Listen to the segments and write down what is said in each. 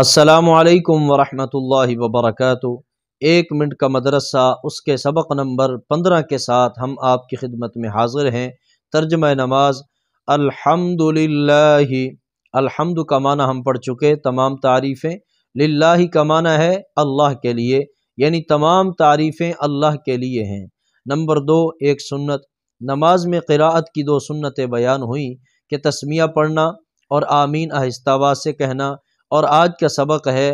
असलकम वरहमल वबरक एक मिनट का मदरसा उसके सबक नंबर पंद्रह के साथ हम आपकी खिदमत में हाजिर हैं तर्जम नमाज अल्हम्दुलिल्लाह अल्हम्दु का माना हम पढ़ चुके तमाम तारीफ़ें लाही का माना है अल्लाह के लिए यानी तमाम तारीफ़ें अल्लाह के लिए हैं नंबर दो एक सुन्नत नमाज में क़राअत की दो सुन्नतें बयान हुई कि तस्मिया पढ़ना और आमीन आहिस्तावा से कहना और आज का सबक है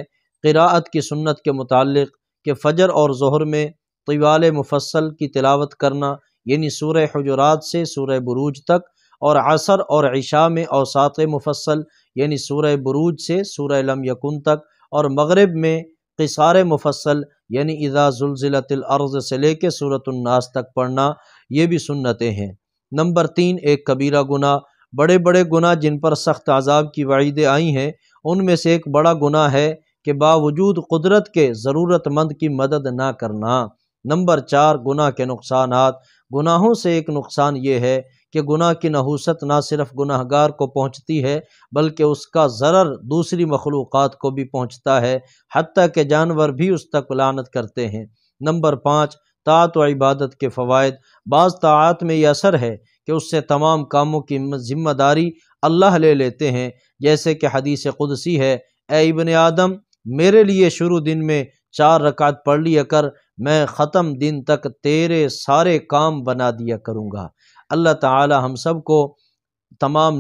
क़राअत की सुन्नत के मुतालिक कि फ़जर और जहर में तवाल मुफसल की तिलावत करना यानी सूर हजरात से सूर बरूज तक और असर और ईशा में औसात मुफसल यानी सूर बरूज से सूर लम यकुन तक और मगरब में किसार मुफसल यानी इज़ाज़ुलज़िलतलअर्ज़ से लेकर सूरतनास तक पढ़ना ये भी सुन्नतें हैं नंबर तीन एक कबीरा गुना बड़े बड़े गुना जिन पर सख्त आज़ाब की वाइदें आई हैं उनमें से एक बड़ा गुना है कि बावजूद कुदरत के ज़रूरतमंद की मदद ना करना नंबर चार गुनाह के नुकसान गुनाहों से एक नुकसान ये है कि गुनाह की नहूसत ना सिर्फ गुनाहगार को पहुँचती है बल्कि उसका ज़रर दूसरी मखलूक़ को भी पहुँचता है हती के जानवर भी उस तक लानत करते हैं नंबर पाँच तात व इबादत के फ़वाद बाज़ तात में यह असर है कि उससे तमाम कामों की ज़िम्मेदारी अल्लाह ले लेते हैं जैसे कि हदीस कुदसी है ए इबन आदम मेरे लिए शुरू दिन में चार रकात पढ़ लिया कर मैं ख़त्म दिन तक तेरे सारे काम बना दिया करूँगा अल्लाह ताला हम सब को तमाम